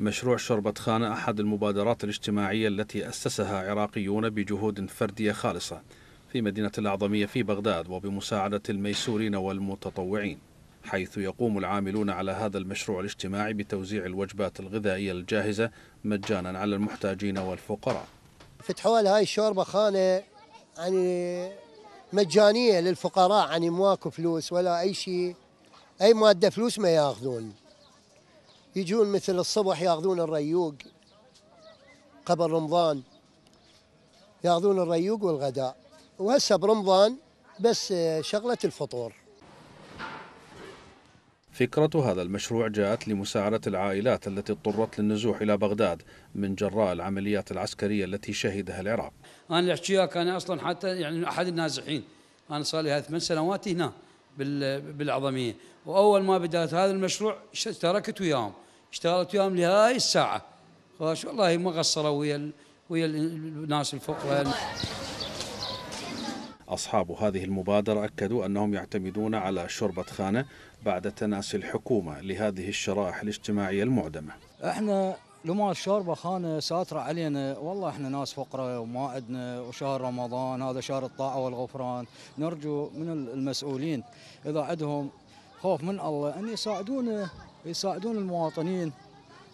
مشروع شربة خانة أحد المبادرات الاجتماعية التي أسسها عراقيون بجهود فردية خالصة في مدينة الأعظمية في بغداد وبمساعدة الميسورين والمتطوعين حيث يقوم العاملون على هذا المشروع الاجتماعي بتوزيع الوجبات الغذائية الجاهزة مجانا على المحتاجين والفقراء فتحوا هاي الشوربة خانة يعني مجانية للفقراء يعني مواكو فلوس ولا أي شيء أي مادة فلوس ما ياخذون يجون مثل الصبح ياخذون الريوق قبل رمضان ياخذون الريوق والغداء وهسه برمضان بس آه، شغله الفطور فكرة هذا المشروع جاءت لمساعدة العائلات التي اضطرت للنزوح إلى بغداد من جراء العمليات العسكرية التي شهدها العراق أنا اللي كان أنا أصلا حتى يعني أحد النازحين أنا صار لي ثمان سنوات هنا بالعظمية وأول ما بدأت هذا المشروع اشتركت وياهم اشتغلت يوم لهاي الساعة خوش والله ما قصروا ويا ويا الناس الفقراء أصحاب هذه المبادرة أكدوا أنهم يعتمدون على شربة خانة بعد تناسي الحكومة لهذه الشرائح الاجتماعية المعدمة احنا لما الشوربه خانه ساتره علينا والله احنا ناس فقراء وما عندنا وشهر رمضان هذا شهر الطاعه والغفران نرجو من المسؤولين اذا عندهم خوف من الله ان يساعدونا يساعدون المواطنين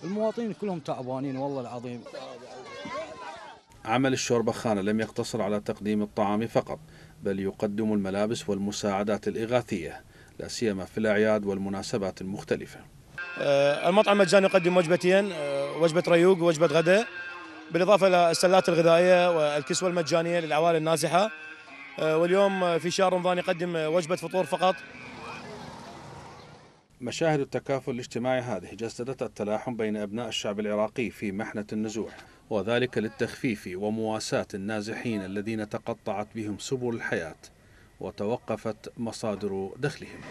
المواطنين كلهم تعبانين والله العظيم عمل الشوربخانة لم يقتصر على تقديم الطعام فقط بل يقدم الملابس والمساعدات الإغاثية لا سيما في الأعياد والمناسبات المختلفة آه، المطعم مجاني يقدم وجبتين آه، وجبة ريوق ووجبة غداء بالإضافة إلى السلات الغذائية والكسوة المجانية للعوائل النازحة آه، واليوم في شهر رمضان يقدم وجبة فطور فقط مشاهد التكافل الاجتماعي هذه جسدت التلاحم بين أبناء الشعب العراقي في محنة النزوح وذلك للتخفيف ومواساة النازحين الذين تقطعت بهم سبل الحياة وتوقفت مصادر دخلهم